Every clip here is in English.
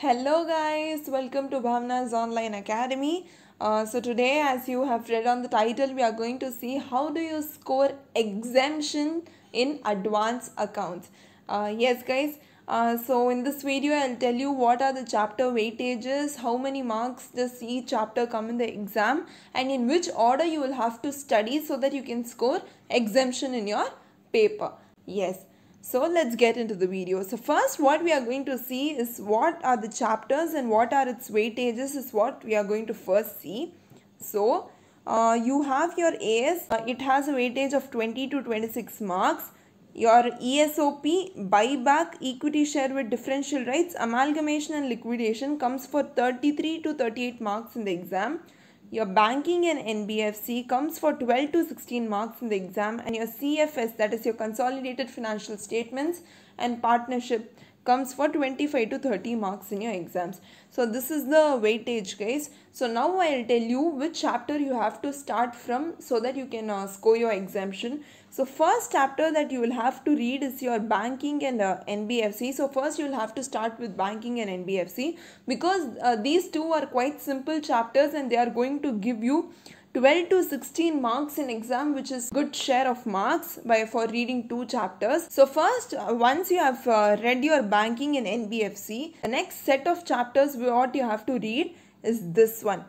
Hello guys, welcome to Bhavna's Online Academy. Uh, so today as you have read on the title, we are going to see how do you score exemption in advanced accounts. Uh, yes guys, uh, so in this video, I'll tell you what are the chapter weightages, how many marks does each chapter come in the exam and in which order you will have to study so that you can score exemption in your paper. Yes. So let's get into the video. So first what we are going to see is what are the chapters and what are its weightages is what we are going to first see. So uh, you have your AS, uh, it has a weightage of 20 to 26 marks. Your ESOP, buyback, equity share with differential rights, amalgamation and liquidation comes for 33 to 38 marks in the exam. Your banking and NBFC comes for 12 to 16 marks in the exam and your CFS that is your consolidated financial statements and partnership comes for 25 to 30 marks in your exams so this is the weightage guys so now i'll tell you which chapter you have to start from so that you can uh, score your exemption so first chapter that you will have to read is your banking and uh, NBFC. So first you'll have to start with banking and NBFC because uh, these two are quite simple chapters and they are going to give you 12 to 16 marks in exam which is good share of marks by for reading two chapters so first uh, once you have uh, read your banking in nbfc the next set of chapters what you have to read is this one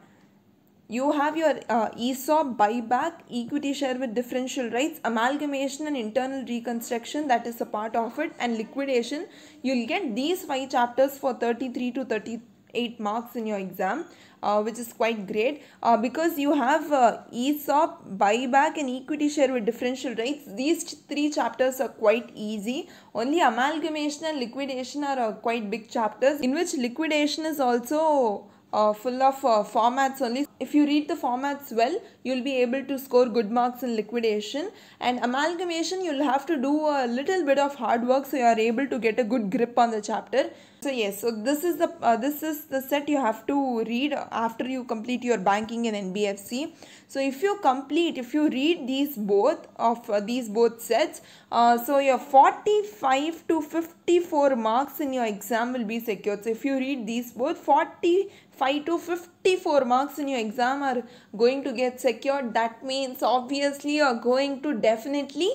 you have your uh, ESOP, buyback, equity share with differential rights, amalgamation and internal reconstruction that is a part of it and liquidation. You'll get these 5 chapters for 33 to 30, 8 marks in your exam uh, which is quite great uh, because you have uh, ESOP, buyback and equity share with differential rates. These ch three chapters are quite easy. Only amalgamation and liquidation are uh, quite big chapters in which liquidation is also uh, full of uh, formats only. If you read the formats well, you'll be able to score good marks in liquidation. And amalgamation, you'll have to do a little bit of hard work so you are able to get a good grip on the chapter so yes so this is the uh, this is the set you have to read after you complete your banking and nbfc so if you complete if you read these both of uh, these both sets uh, so your 45 to 54 marks in your exam will be secured so if you read these both 45 to 54 marks in your exam are going to get secured that means obviously you are going to definitely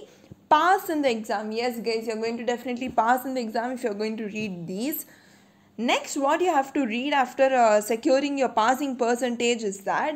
pass in the exam. Yes, guys, you're going to definitely pass in the exam if you're going to read these. Next, what you have to read after uh, securing your passing percentage is that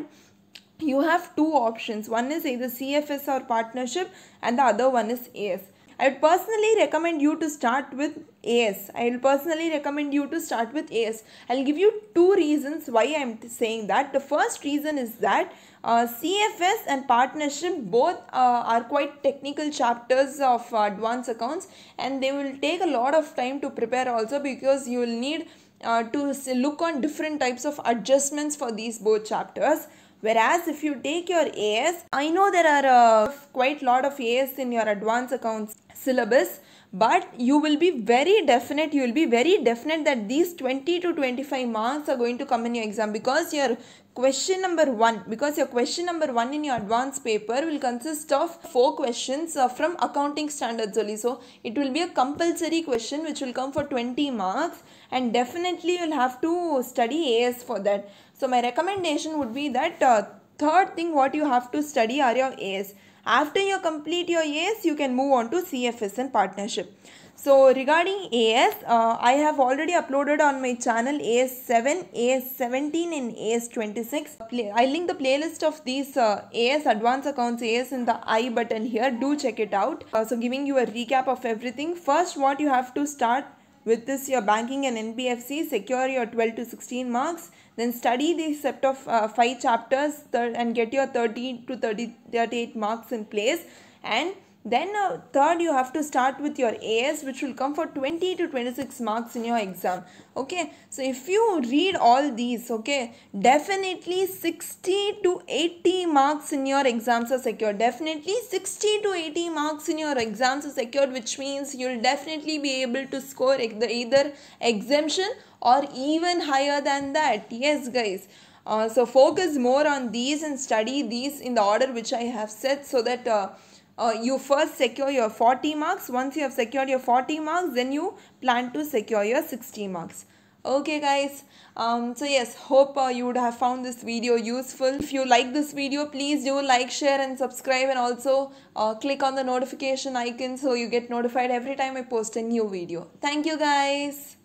you have two options. One is either CFS or partnership and the other one is AS. I would personally recommend you to start with AS. I will personally recommend you to start with AS. I'll give you two reasons why I'm saying that. The first reason is that uh, CFS and partnership both uh, are quite technical chapters of uh, advanced accounts and they will take a lot of time to prepare also because you will need uh, to look on different types of adjustments for these both chapters. Whereas if you take your AS, I know there are uh, quite lot of AS in your advanced accounts syllabus but you will be very definite you will be very definite that these 20 to 25 marks are going to come in your exam because your question number 1 because your question number 1 in your advanced paper will consist of four questions uh, from accounting standards only so it will be a compulsory question which will come for 20 marks and definitely you'll have to study AS for that so my recommendation would be that uh, third thing what you have to study are your AS after you complete your AS, you can move on to CFSN partnership. So regarding AS, uh, I have already uploaded on my channel AS7, AS17 and AS26. I link the playlist of these uh, AS advanced accounts AS in the I button here. Do check it out. Uh, so giving you a recap of everything. First what you have to start with this, your banking and NBFC, secure your 12 to 16 marks. Then study the set of uh, 5 chapters and get your 30 to 30, 38 marks in place. And then uh, third, you have to start with your AS which will come for 20 to 26 marks in your exam. Okay. So if you read all these, okay, definitely 60 to 80 marks in your exams are secured definitely 60 to 80 marks in your exams are secured which means you'll definitely be able to score either exemption or even higher than that yes guys uh, so focus more on these and study these in the order which i have said so that uh, uh, you first secure your 40 marks once you have secured your 40 marks then you plan to secure your 60 marks okay guys um, so yes hope uh, you would have found this video useful if you like this video please do like share and subscribe and also uh, click on the notification icon so you get notified every time i post a new video thank you guys